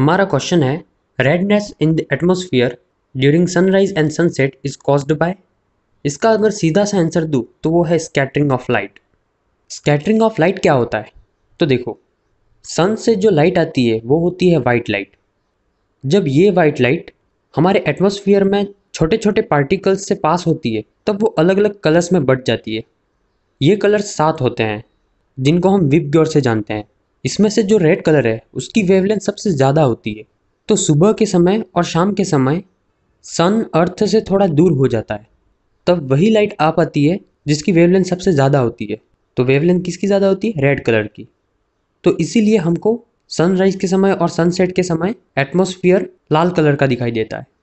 हमारा क्वेश्चन है redness in the atmosphere during sunrise and sunset is caused by इसका अगर सीधा सा आंसर दूँ तो वो है scattering of light scattering of light क्या होता है तो देखो सन से जो लाइट आती है वो होती है वाइट लाइट जब ये वाइट लाइट हमारे एटमोसफियर में छोटे छोटे पार्टिकल्स से पास होती है तब वो अलग अलग कलर्स में बट जाती है ये कलर्स सात होते हैं जिनको हम विप ग्योर से जानते हैं इसमें से जो रेड कलर है उसकी वेवलेंथ सबसे ज़्यादा होती है तो सुबह के समय और शाम के समय सन अर्थ से थोड़ा दूर हो जाता है तब वही लाइट आ पाती है जिसकी वेवलेंथ सबसे ज़्यादा होती है तो वेवलेंथ किसकी ज़्यादा होती है रेड कलर की तो इसीलिए हमको सनराइज के समय और सनसेट के समय एटमोसफियर लाल कलर का दिखाई देता है